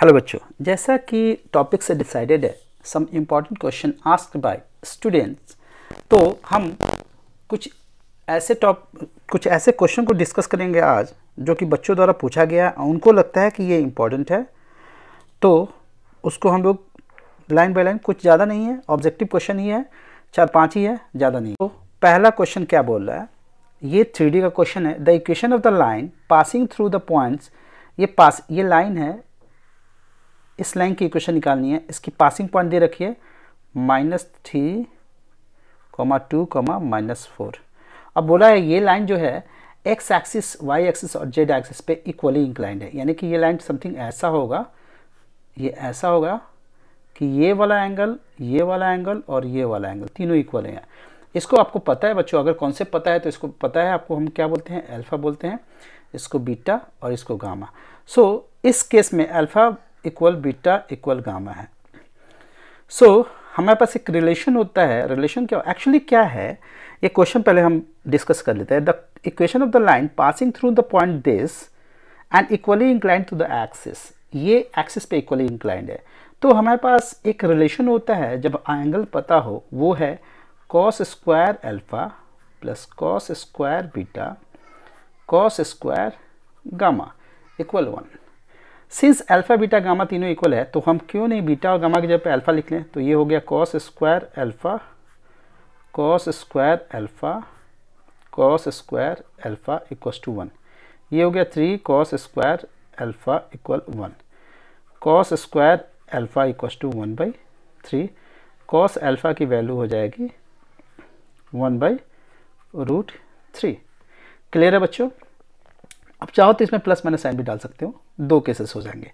hello बच्चों जैसा कि टॉपिक से डिसाइडेड है some important question ask by students तो हम कुछ ऐसे टॉप कुछ ऐसे क्वेश्चन को डिस्कस करेंगे आज जो कि बच्चों द्वारा पूछा गया है उनको लगता है कि ये इम्पॉर्टेंट है तो उसको हम लोग लाइन बाय लाइन कुछ ज़्यादा नहीं है ऑब्जेक्टिव क्वेश्चन ही है चार पाँच ही है ज़्यादा नहीं तो पहला क्वेश्चन क्या बोल रहा है ये थ्री का क्वेश्चन है the equation of the line passing through the points ये पास ये लाइन है इस लाइन की इक्वेशन निकालनी है इसकी पासिंग पॉइंट दे रखी है minus three comma two comma minus four अब बोला है ये लाइन जो है एक्स एक्सिस वाई एक्सिस और जेड एक्सिस पे इक्वली इंक्लाइंड है यानी कि ये लाइन समथिंग ऐसा होगा ये ऐसा होगा कि ये वाला एंगल ये वाला एंगल और ये वाला एंगल तीनों इक्वल हैं इसको आपको पता है बच्चों अगर कॉन्सेप्ट पता है तो इसको पता है आपको हम क्या बोलते हैं अल्फ़ा बोलते हैं इसको बीटा और इसको गामा सो so, इस केस में alpha equal beta equal gamma है सो so, हमारे पास एक रिलेशन होता है रिलेशन क्या एक्चुअली क्या है ये क्वेश्चन पहले हम डिस्कस कर लेते हैं the equation of the line passing through the point this and equally inclined to the axis ये एक्सिस पे इक्वली इंक्लाइंड है तो हमारे पास एक रिलेशन होता है जब एंगल पता हो वो है cos square alpha plus cos square beta cos square gamma equal one since alpha beta gamma तीनों इक्वल है तो हम क्यों नहीं बीटा और गामा की जगह पे अल्फा लिख लें तो ये हो गया cos square alpha cos square alpha cos square alpha equals to one ये हो गया three cos square alpha equal one cos square alpha equals to one by three cos alpha की वैल्यू हो जाएगी one by root three clear है बच्चों अब चाहो तो इसमें प्लस माइनस साइन भी डाल सकते हो दो केसेस हो जाएंगे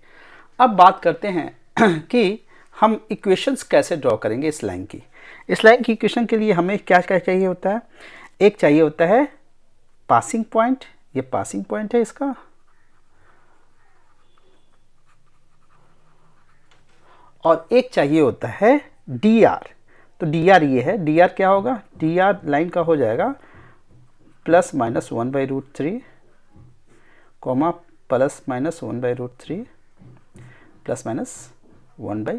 अब बात करते हैं कि हम इक्वेशंस कैसे ड्रॉ करेंगे इस लाइन की इस लाइन की इक्वेशन के लिए हमें क्या क्या चाहिए होता है एक चाहिए होता है पासिंग पॉइंट ये पासिंग पॉइंट है इसका और एक चाहिए होता है डी आर तो डी आर ये है डी आर क्या होगा डी आर लाइन का हो जाएगा plus minus one by root three comma plus minus one by root three plus minus one by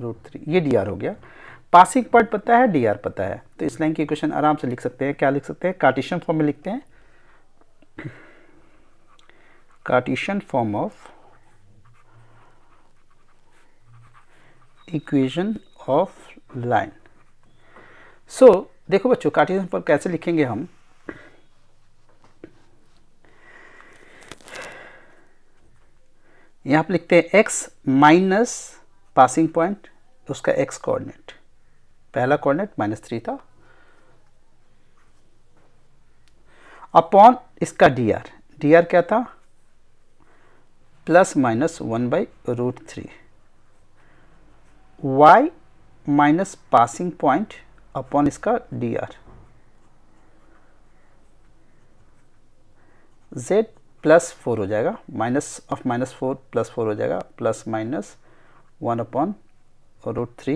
root three ये डी हो गया पासिंग पार्ट पता है डी पता है तो इस लाइन की इक्वेशन आराम से लिख सकते हैं क्या लिख सकते हैं कार्टिशन फॉर्म में लिखते हैं cartesian form of equation of line so देखो बच्चों कार्टिशन फॉर्म कैसे लिखेंगे हम यहाँ पर लिखते हैं एक्स माइनस पासिंग पॉइंट उसका एक्स कोऑर्डिनेट पहला कोऑर्डिनेट माइनस थ्री था अपॉन इसका डी आर क्या था plus minus one by root three Y minus passing point upon इसका आर जेड प्लस फोर हो जाएगा minus of minus four plus four हो जाएगा plus minus one upon root three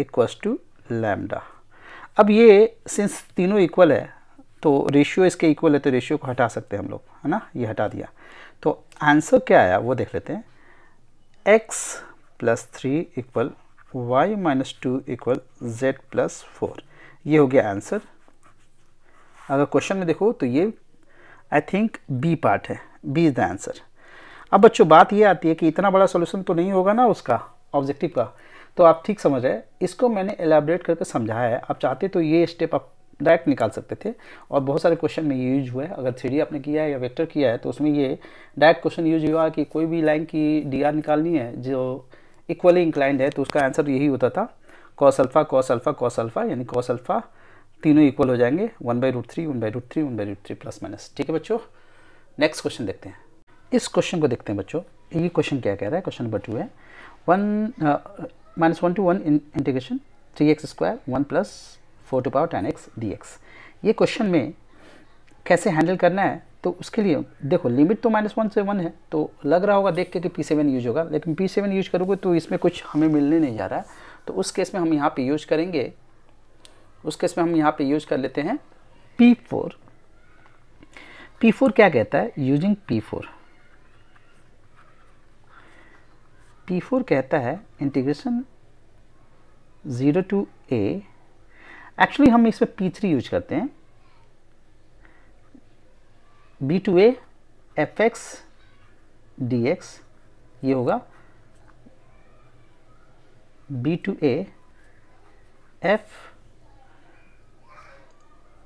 equals to lambda अब ये since तीनों equal है तो रेशियो इसके इक्वल है तो रेशियो को हटा सकते हैं हम लोग है ना ये हटा दिया तो आंसर क्या आया वो देख लेते हैं X plus three equal Y minus two equal Z plus four ये हो गया आंसर अगर क्वेश्चन में देखो तो ये आई थिंक बी पार्ट है बी इज़ द आंसर अब बच्चों बात ये आती है कि इतना बड़ा सोल्यूशन तो नहीं होगा ना उसका ऑब्जेक्टिव का तो आप ठीक समझ रहे इसको मैंने एलेबरेट करके समझाया है आप चाहते तो ये स्टेप आप डायरेक्ट निकाल सकते थे और बहुत सारे क्वेश्चन में यूज हुआ है अगर थ्री आपने किया है या वेक्टर किया है तो उसमें ये डायरेक्ट क्वेश्चन यूज हुआ कि कोई भी लाइन की डी निकालनी है जो इक्वली इंक्लाइंड है तो उसका आंसर यही होता था cos alpha cos alpha cos alpha यानी कॉस अल्फ़ा तीनों इक्वल हो जाएंगे one by root three one by root three one by root three plus minus ठीक है बच्चों नेक्स्ट क्वेश्चन देखते हैं इस क्वेश्चन को देखते हैं बच्चों ये क्वेश्चन क्या कह रहा है क्वेश्चन नंबर टू है one minus one to one integration three X square one plus four to power ten X D X ये क्वेश्चन में कैसे हैंडल करना है तो उसके लिए देखो लिमिट तो माइनस वन से वन है तो लग रहा होगा देख के कि पी सेवन यूज होगा लेकिन पी सेवन यूज करोगे तो इसमें कुछ हमें मिलने नहीं जा रहा है तो उस केस में हम यहाँ पे यूज करेंगे उस केस में हम यहाँ पे यूज कर लेते हैं पी फोर पी फोर क्या कहता है using P four P four कहता है integration zero to A actually हम इसमें पी थ्री यूज करते हैं B to A F X D X ये होगा B to A F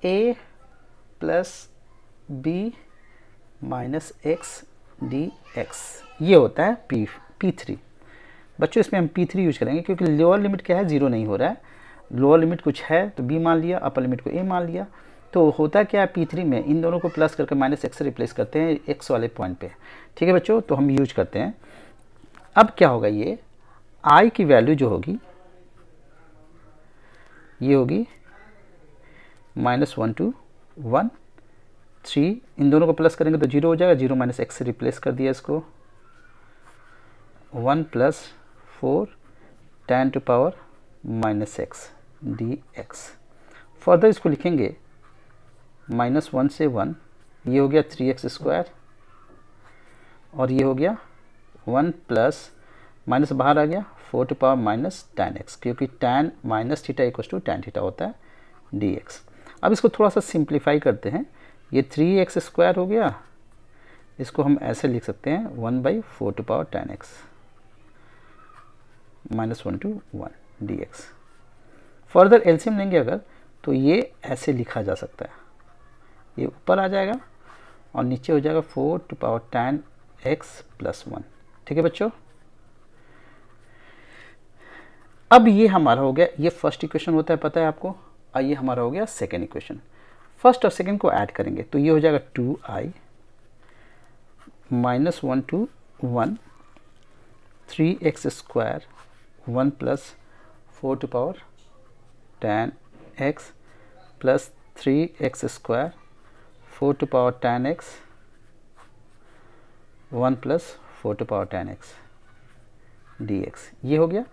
A plus B minus X D X ये होता है पी पी थ्री बच्चों इसमें हम पी थ्री यूज करेंगे क्योंकि लोअर लिमिट क्या है ज़ीरो नहीं हो रहा है लोअर लिमिट कुछ है तो बी मान लिया अपर लिमिट को ए मान लिया तो होता क्या है पी थ्री में इन दोनों को प्लस करके माइनस एक्स रिप्लेस करते हैं एक्स वाले पॉइंट पे ठीक है बच्चों तो हम यूज करते हैं अब क्या होगा ये आई की वैल्यू जो होगी ये होगी minus one to one three इन दोनों को प्लस करेंगे तो जीरो हो जाएगा जीरो माइनस एक्स से रिप्लेस कर दिया इसको one plus four ten to power minus X D X further इसको लिखेंगे माइनस वन से वन ये हो गया थ्री एक्स स्क्वायर और ये हो गया वन प्लस माइनस बाहर आ गया four to power minus ten X क्योंकि ten minus theta equal to ten theta होता है डी एक्स अब इसको थोड़ा सा सिंप्लीफाई करते हैं ये थ्री एक्स स्क्वायर हो गया इसको हम ऐसे लिख सकते हैं one by four to power ten X minus one to one D X further LCM लेंगे अगर तो ये ऐसे लिखा जा सकता है ये ऊपर आ जाएगा और नीचे हो जाएगा four to power ten X plus one ठीक है बच्चों अब ये हमारा हो गया ये फर्स्ट इक्वेशन होता है पता है आपको आइए हमारा हो गया सेकेंड इक्वेशन फर्स्ट और सेकेंड को ऐड करेंगे तो ये हो जाएगा two I minus one to one three X square one plus four to power ten X plus three X square four to power ten X one plus four to power ten X D X ये हो गया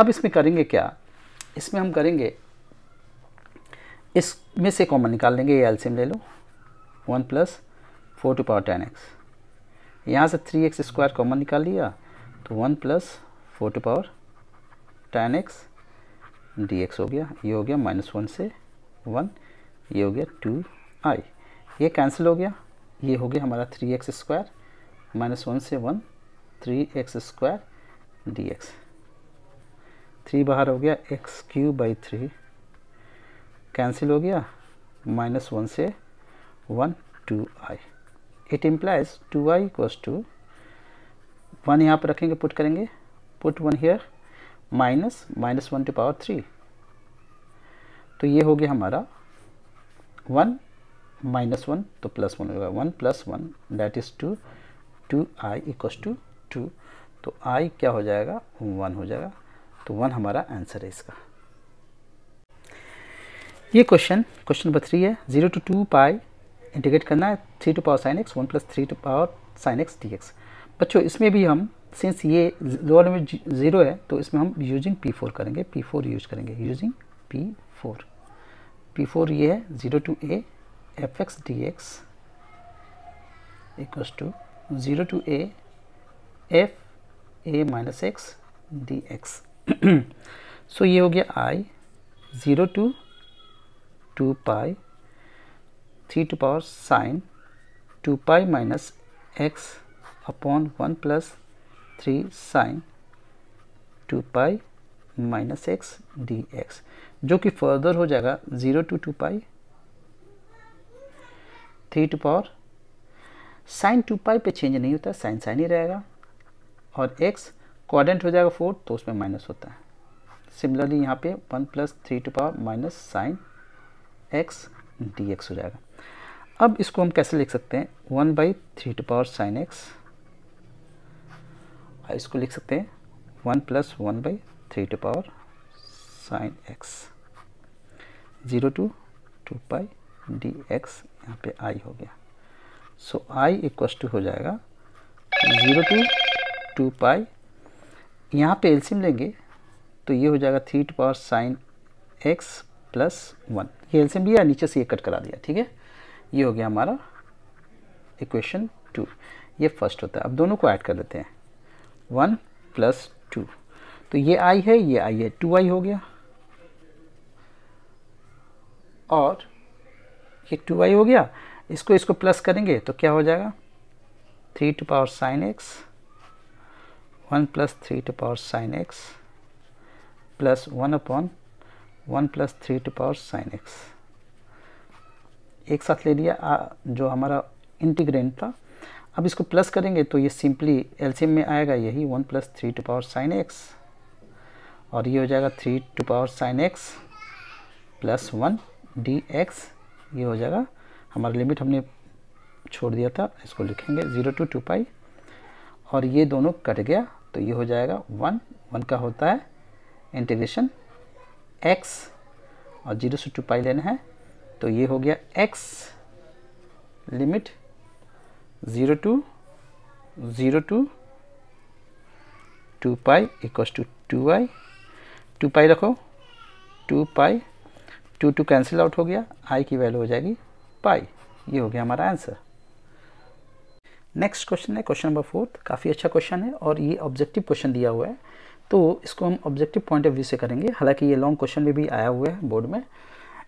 अब इसमें करेंगे क्या इसमें हम करेंगे इसमें से कॉमन निकाल लेंगे ये एल्सियम ले लो one plus four to power ten X यहाँ से थ्री एक्स स्क्वायर कॉमन निकाल लिया तो one plus four to power ten X D X हो गया ये हो गया माइनस वन से वन ये हो गया टू आई ये कैंसिल हो गया ये हो गया हमारा three X square minus one से one three X square D X three बाहर हो गया X cube by three cancel हो गया माइनस वन से one two I it implies two I equals to one यहाँ पर रखेंगे पुट करेंगे put one here minus minus one to power three तो ये हो गया हमारा वन माइनस वन तो प्लस वन होगा one plus one that is two two I equals to two तो आई क्या हो जाएगा वन हो जाएगा तो वन हमारा आंसर है इसका ये क्वेश्चन क्वेश्चन नंबर थ्री है zero to two pi integrate करना है three to power sine X one plus three to power sine X D X बच्चों इसमें भी हम सिंस ये लोअर लिमिट जीरो है तो इसमें हम यूजिंग पी फोर करेंगे पी फोर यूज करेंगे using P four P four ये है zero to A F X D X equal to zero to A F A minus X D X so ये हो गया I zero to two pi three to power sine two pi minus X upon one plus three sine two pi minus X D X जो कि further हो जाएगा zero to two pi three to power sine two pi पे change नहीं होता sign sign ही रहेगा और x quadrant हो जाएगा फोर तो उसमें माइनस होता है सिमिलरली यहाँ पे one plus three to power minus sine X D X हो जाएगा अब इसको हम कैसे लिख सकते हैं one by three to power sine X इसको लिख सकते हैं one plus one by three to power sine X zero to two pi D X यहाँ पे आई हो गया सो आई इक्वस टू हो जाएगा ज़ीरो टू टू पाई यहाँ पे एल्सियम लेंगे तो ये हो जाएगा three to power sine X plus one ये एल्सियम लिया नीचे से ये कट करा दिया ठीक है ये हो गया हमारा इक्वेशन टू ये फर्स्ट होता है अब दोनों को ऐड कर लेते हैं वन प्लस टू तो ये आई है ये आई है टू आई हो गया और ये टू आई हो गया इसको इसको प्लस करेंगे तो क्या हो जाएगा three to power sine X one plus three to power sine X plus one upon one plus three to power sine X एक साथ ले लिया आ, जो हमारा इंटीग्रेंट था अब इसको प्लस करेंगे तो ये सिंपली एलसीएम में आएगा यही one plus three to power sine X और ये हो जाएगा three to power sine X plus one D X ये हो जाएगा हमारा लिमिट हमने छोड़ दिया था इसको लिखेंगे ज़ीरो टू टू पाई और ये दोनों कट गया तो ये हो जाएगा वन वन का होता है इंटीग्रेशन एक्स और जीरो से टू पाई लेना है तो ये हो गया X limit zero to zero to two pi equal to two I two pi रखो two pi two two cancel out हो गया आई की वैल्यू हो जाएगी पाई ये हो गया हमारा आंसर नेक्स्ट क्वेश्चन है क्वेश्चन नंबर फोर्थ काफ़ी अच्छा क्वेश्चन है और ये ऑब्जेक्टिव क्वेश्चन दिया हुआ है तो इसको हम ऑब्जेक्टिव पॉइंट ऑफ व्यू से करेंगे हालांकि ये लॉन्ग क्वेश्चन में भी आया हुआ है बोर्ड में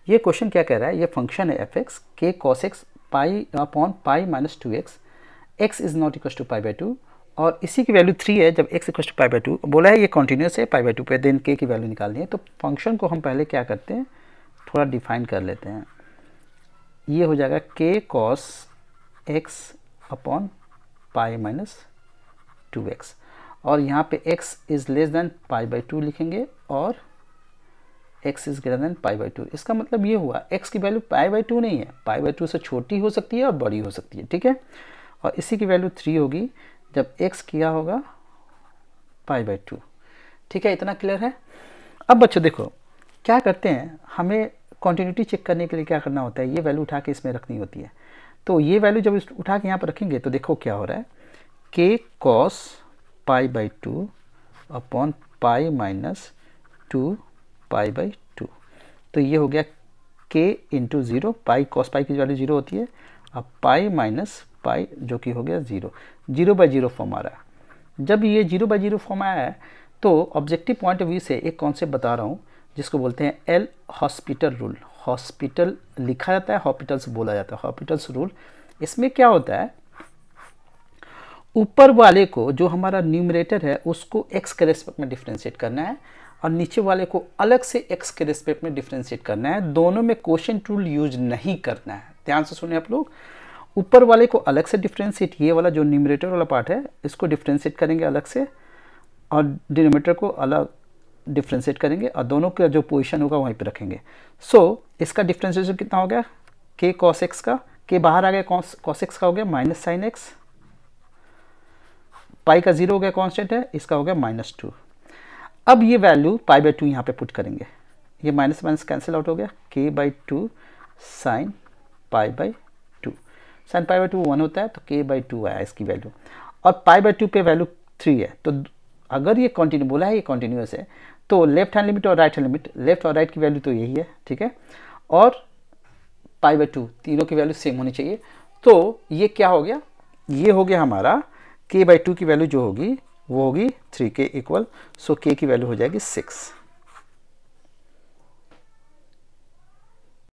ये क्वेश्चन क्या कह रहा है ये फंक्शन है F X K cos X pi upon pi minus two X X is not equal to pi by two और इसी की वैल्यू थ्री है जब X equal to pi by two बोला है ये कंटिन्यूस है पाई बाई टू पे देन के की वैल्यू निकालनी है तो फंक्शन को हम पहले क्या करते हैं थोड़ा डिफाइन कर लेते हैं ये हो जाएगा K cos X upon pi minus two X और यहाँ पे x is less than pi by two लिखेंगे और x is greater than pi by two इसका मतलब ये हुआ x की वैल्यू पाई बाई टू नहीं है पाई बाई टू से छोटी हो सकती है और बड़ी हो सकती है ठीक है और इसी की वैल्यू थ्री होगी जब x किया होगा पाई बाई टू ठीक है इतना क्लियर है अब बच्चों देखो क्या करते हैं हमें कॉन्टीन्यूटी चेक करने के लिए क्या करना होता है ये वैल्यू उठा के इसमें रखनी होती है तो ये वैल्यू जब उठा के यहाँ पर रखेंगे तो देखो क्या हो रहा है K cos pi by 2 upon pi minus two pi by two तो ये हो गया K into zero pi cos pi की वैल्यू ज़ीरो होती है अब पाई माइनस पाई जो कि हो गया zero zero by zero form आ रहा है जब ये जीरो बाई जीरो फॉर्म आया है तो ऑब्जेक्टिव पॉइंट ऑफ व्यू से एक कॉन्सेप्ट बता रहा हूँ जिसको बोलते हैं एल हॉस्पिटल रूल हॉस्पिटल लिखा जाता है हॉस्पिटल्स बोला जाता है हॉस्पिटल्स रूल इसमें क्या होता है ऊपर वाले को जो हमारा न्यूमरेटर है उसको एक्स के रेस्पेक्ट में डिफ्रेंशिएट करना है और नीचे वाले को अलग से एक्स के रेस्पेक्ट में डिफ्रेंशिएट करना है दोनों में क्वेश्चन टूल यूज नहीं करना है ध्यान से सुने आप लोग ऊपर वाले को अलग से डिफ्रेंशिएट ये वाला जो न्यूमरेटर वाला पार्ट है इसको डिफ्रेंशिएट करेंगे अलग से और डिनोमीटर को अलग डिफ्रेंशिएट करेंगे और दोनों का जो पोजिशन होगा वहीं पर रखेंगे सो so, इसका डिफ्रेंशिएशन कितना हो गया के कॉस एक्स का के बाहर आ गया कॉस कॉस एक्स का हो गया माइनस साइन एक्स पाई का जीरो हो गया कांस्टेंट है इसका हो गया माइनस टू अब ये वैल्यू पाई बाई टू यहाँ पर पुट करेंगे ये माइनस माइनस कैंसिल आउट हो गया K by two sine pi by two sine pi by two one होता है तो के बाई टू आया इसकी वैल्यू और पाई बाई टू पे वैल्यू थ्री है तो अगर ये कॉन्टिन्यू बोला है ये कॉन्टिन्यूस है तो लेफ्ट हैंड लिमिट और राइट हैंड लिमिट लेफ्ट और राइट की वैल्यू तो यही है ठीक है और पाई बाई टू तीनों की वैल्यू सेम होनी चाहिए तो ये क्या हो गया ये हो गया हमारा के बाई टू की वैल्यू जो होगी वो होगी थ्री के इक्वल सो के की वैल्यू हो जाएगी सिक्स